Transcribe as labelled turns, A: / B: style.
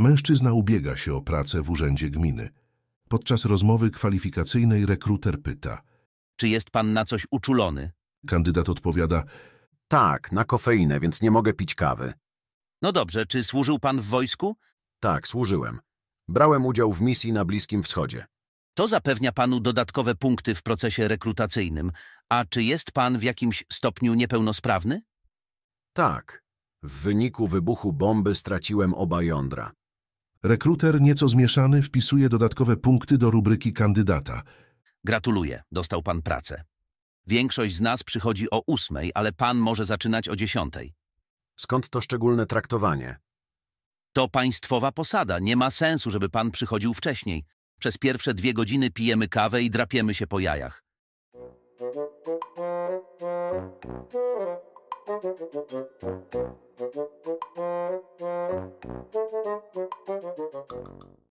A: Mężczyzna ubiega się o pracę w urzędzie gminy. Podczas rozmowy kwalifikacyjnej rekruter pyta. Czy jest pan
B: na coś uczulony? Kandydat odpowiada. Tak, na kofeinę, więc nie mogę pić kawy.
C: No dobrze, czy służył pan w wojsku?
B: Tak, służyłem. Brałem udział
D: w misji na Bliskim Wschodzie.
C: To zapewnia panu dodatkowe punkty w procesie rekrutacyjnym. A czy jest pan w jakimś stopniu niepełnosprawny? Tak.
B: W wyniku wybuchu bomby straciłem oba jądra.
A: Rekruter nieco zmieszany wpisuje dodatkowe punkty do rubryki kandydata.
C: Gratuluję, dostał pan pracę. Większość z nas przychodzi o ósmej, ale pan może zaczynać o dziesiątej. Skąd to szczególne traktowanie? To państwowa posada. Nie ma sensu, żeby pan przychodził wcześniej. Przez pierwsze dwie godziny pijemy kawę i drapiemy się po jajach.
A: うん。